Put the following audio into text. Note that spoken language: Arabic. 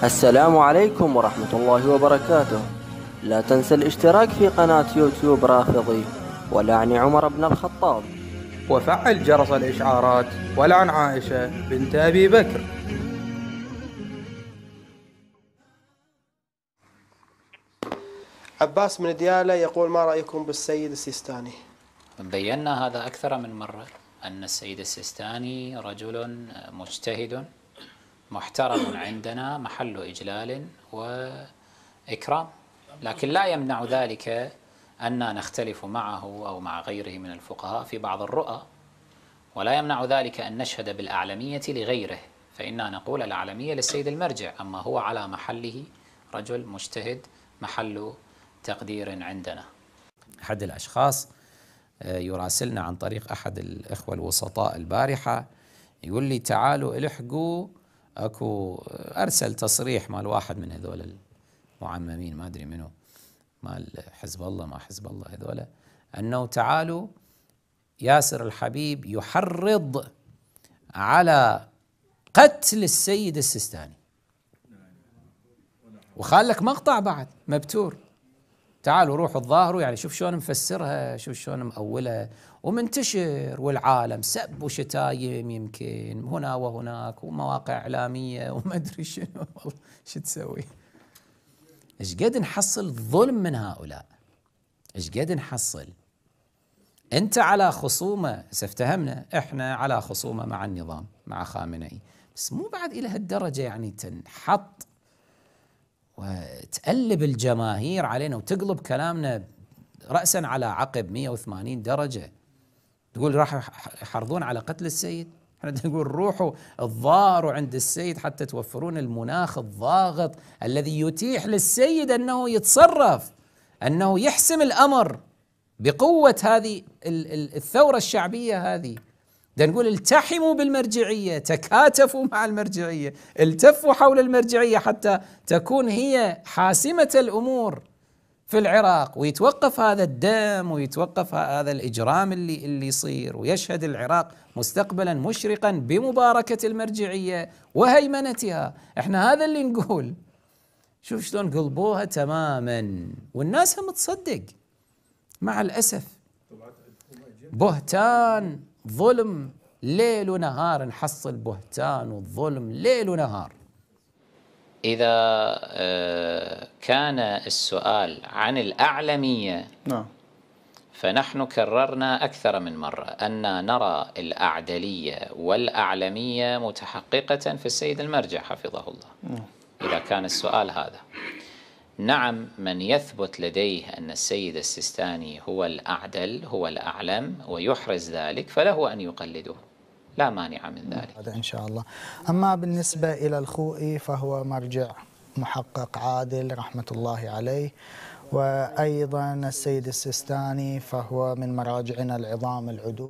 السلام عليكم ورحمة الله وبركاته لا تنسى الاشتراك في قناة يوتيوب رافضي ولعن عمر بن الخطاب وفعل جرس الإشعارات ولعن عائشة بنت أبي بكر عباس من ديالة يقول ما رأيكم بالسيد السيستاني بينا هذا أكثر من مرة أن السيد السيستاني رجل مجتهد محترم عندنا محل إجلال وإكرام لكن لا يمنع ذلك أن نختلف معه أو مع غيره من الفقهاء في بعض الرؤى ولا يمنع ذلك أن نشهد بالأعلمية لغيره فإنا نقول الأعلمية للسيد المرجع أما هو على محله رجل مجتهد محل تقدير عندنا أحد الأشخاص آه، يراسلنا عن طريق أحد الإخوة الوسطاء البارحة يقول لي تعالوا الحقوا اكو ارسل تصريح مال واحد من هذول المعممين ما ادري منو مال حزب الله ما حزب الله هذول انه تعالوا ياسر الحبيب يحرض على قتل السيد السيستاني وخالك مقطع بعد مبتور تعالوا روحوا الظاهروا يعني شوف شلون مفسرها شوف شلون مأولها ومنتشر والعالم سب وشتايم يمكن هنا وهناك ومواقع إعلامية وما أدري شنو والله شو تسوي ايش قد نحصل ظلم من هؤلاء ايش قد نحصل انت على خصومه افتهمنا احنا على خصومه مع النظام مع خامنئي بس مو بعد الى هالدرجه يعني تنحط وتقلب الجماهير علينا وتقلب كلامنا رأسا على عقب 180 درجة تقول راح يحرضون على قتل السيد احنا نقول روحوا الضاروا عند السيد حتى توفرون المناخ الضاغط الذي يتيح للسيد انه يتصرف انه يحسم الامر بقوه هذه الثوره الشعبيه هذه ده نقول التحموا بالمرجعية تكاتفوا مع المرجعية التفوا حول المرجعية حتى تكون هي حاسمة الأمور في العراق ويتوقف هذا الدم ويتوقف هذا الإجرام اللي, اللي يصير ويشهد العراق مستقبلا مشرقا بمباركة المرجعية وهيمنتها احنا هذا اللي نقول شوف شلون قلبوها تماما والناس هم تصدق مع الأسف بهتان ظلم ليل ونهار نحصل بهتان وظلم ليل ونهار إذا آه، كان السؤال عن الأعلمية نعم فنحن كررنا أكثر من مرة أن نرى الأعدلية والأعلمية متحققة في السيد المرجع حفظه الله نعم. إذا كان السؤال هذا نعم من يثبت لديه أن السيد السيستاني هو الأعدل هو الأعلم ويحرز ذلك فله أن يقلده لا مانع من نعم، ذلك هذا إن شاء الله أما بالنسبة إلى الخوئي فهو مرجع محقق عادل رحمة الله عليه وأيضا السيد السيستاني فهو من مراجعنا العظام العدو